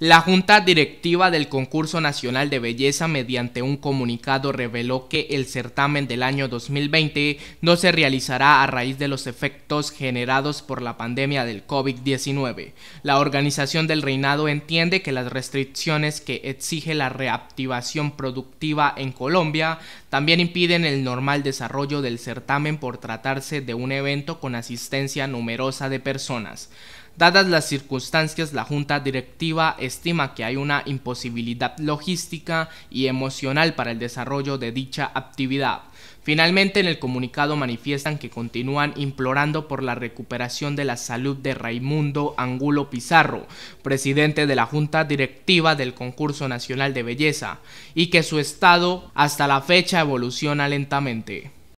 La Junta Directiva del Concurso Nacional de Belleza mediante un comunicado reveló que el certamen del año 2020 no se realizará a raíz de los efectos generados por la pandemia del COVID-19. La organización del reinado entiende que las restricciones que exige la reactivación productiva en Colombia también impiden el normal desarrollo del certamen por tratarse de un evento con asistencia numerosa de personas. Dadas las circunstancias, la Junta Directiva estima que hay una imposibilidad logística y emocional para el desarrollo de dicha actividad. Finalmente, en el comunicado manifiestan que continúan implorando por la recuperación de la salud de Raimundo Angulo Pizarro, presidente de la Junta Directiva del Concurso Nacional de Belleza, y que su estado hasta la fecha evoluciona lentamente.